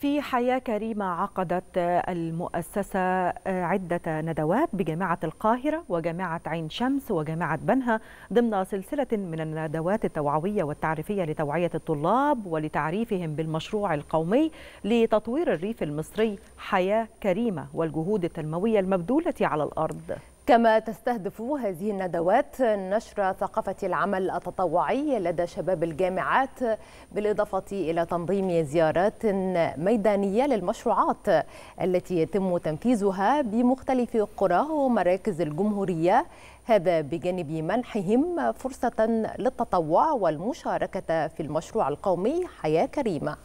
في حياة كريمة عقدت المؤسسة عدة ندوات بجامعة القاهرة وجامعة عين شمس وجامعة بنها ضمن سلسلة من الندوات التوعوية والتعريفية لتوعية الطلاب ولتعريفهم بالمشروع القومي لتطوير الريف المصري حياة كريمة والجهود التنموية المبذولة على الأرض كما تستهدف هذه الندوات نشر ثقافة العمل التطوعي لدى شباب الجامعات بالإضافة إلى تنظيم زيارات ميدانية للمشروعات التي يتم تنفيذها بمختلف قرى ومراكز الجمهورية هذا بجانب منحهم فرصة للتطوع والمشاركة في المشروع القومي حياة كريمة